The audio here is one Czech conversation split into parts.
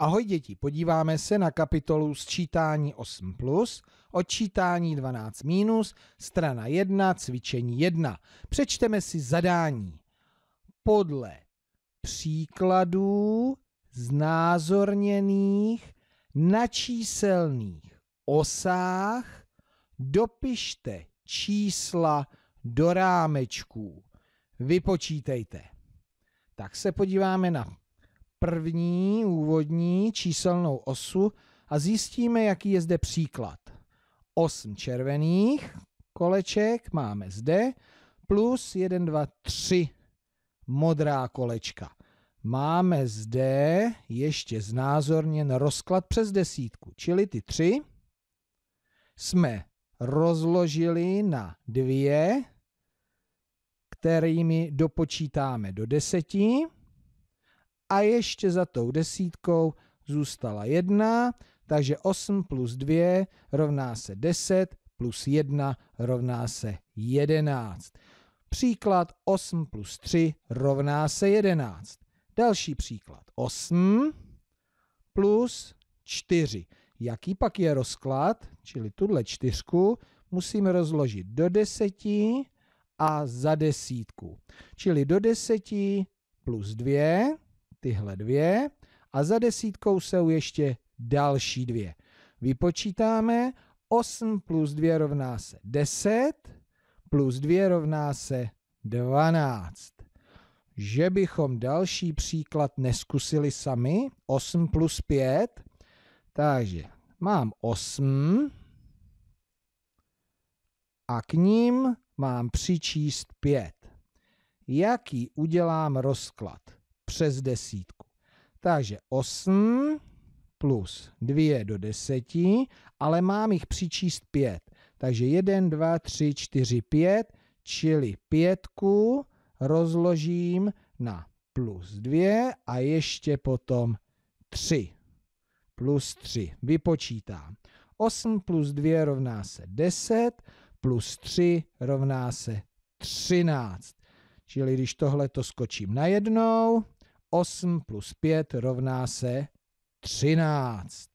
Ahoj děti, podíváme se na kapitolu sčítání 8+, plus, odčítání 12-, minus, strana 1, cvičení 1. Přečteme si zadání. Podle příkladů znázorněných na číselných osách dopište čísla do rámečků. Vypočítejte. Tak se podíváme na první úvodní číselnou osu a zjistíme, jaký je zde příklad. 8 červených koleček máme zde plus 1, 2, 3 modrá kolečka. Máme zde ještě znázorněn rozklad přes desítku, čili ty tři jsme rozložili na dvě, kterými dopočítáme do deseti a ještě za tou desítkou zůstala jedna, takže 8 plus 2 rovná se 10, plus 1 rovná se 11. Příklad 8 plus 3 rovná se 11. Další příklad 8 plus 4. Jaký pak je rozklad? Čili tuhle čtyřku musíme rozložit do deseti a za desítku. Čili do deseti plus 2 tyhle dvě a za desítkou jsou ještě další dvě. Vypočítáme 8 plus 2 rovná se 10, plus 2 rovná se 12. Že bychom další příklad neskusili sami, 8 plus 5, takže mám 8 a k ním mám přičíst 5. Jaký udělám rozklad? přes desítku. Takže 8 plus 2 do 10, ale mám jich přičíst 5. Takže 1, 2, 3, 4, 5, čili 5 rozložím na plus 2 a ještě potom 3. Plus 3. Vypočítám. 8 plus 2 rovná se 10, plus 3 rovná se 13. Čili když tohle to skočím najednou, 8 plus 5 rovná se 13.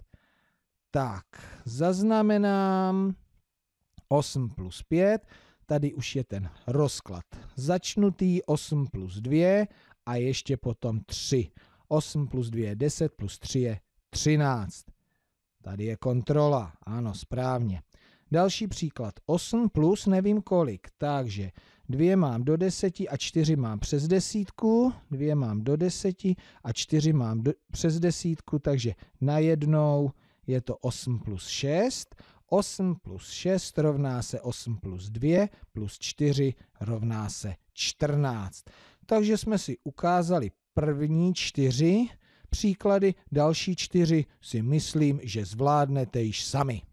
Tak, zaznamenám 8 plus 5, tady už je ten rozklad začnutý, 8 plus 2 a ještě potom 3. 8 plus 2 je 10, plus 3 je 13. Tady je kontrola, ano, správně. Další příklad, 8 plus nevím kolik, takže Dvě mám do deseti a čtyři mám přes desítku. Dvě mám do deseti a čtyři mám do, přes desítku, takže najednou je to 8 plus 6. 8 plus 6 rovná se 8 plus 2 plus 4 rovná se 14. Takže jsme si ukázali první čtyři příklady, další čtyři si myslím, že zvládnete již sami.